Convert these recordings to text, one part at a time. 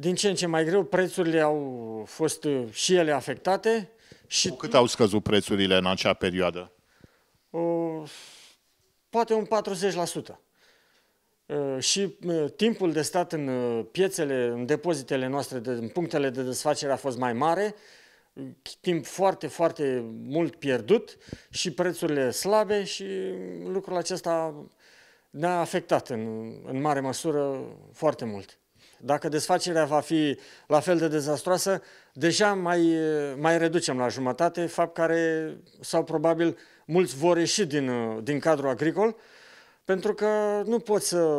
din ce în ce mai greu, prețurile au fost uh, și ele afectate. Și cât au scăzut prețurile în acea perioadă? O, poate un 40%. Uh, și uh, timpul de stat în piețele, în depozitele noastre, de, în punctele de desfacere a fost mai mare, timp foarte, foarte mult pierdut și prețurile slabe și lucrul acesta ne-a afectat în, în mare măsură foarte mult. Dacă desfacerea va fi la fel de dezastroasă, deja mai, mai reducem la jumătate, fapt care sau probabil mulți vor ieși din, din cadrul agricol, pentru că nu poți să,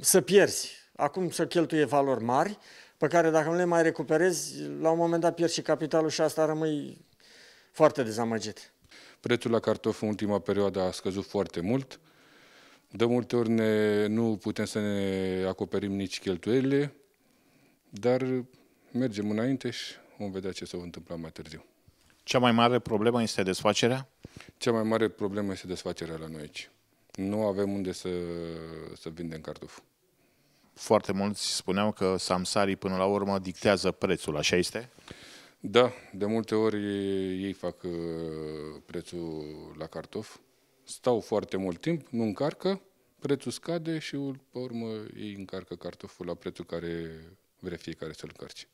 să pierzi. Acum să cheltuie valori mari, pe care dacă nu le mai recuperezi, la un moment dat pierzi și capitalul și asta rămâi foarte dezamăgit. Prețul la cartofi în ultima perioadă a scăzut foarte mult. De multe ori ne, nu putem să ne acoperim nici cheltuielile, dar mergem înainte și vom vedea ce se va întâmpla mai târziu. Cea mai mare problemă este desfacerea? Cea mai mare problemă este desfacerea la noi aici. Nu avem unde să, să vindem cartof. Foarte mulți spuneau că samsarii până la urmă dictează prețul, așa este? Da, de multe ori ei fac uh, prețul la cartof. Stau foarte mult timp, nu încarcă prețul scade și pe urmă îi încarcă cartoful la prețul care vrea fiecare să-l încarce.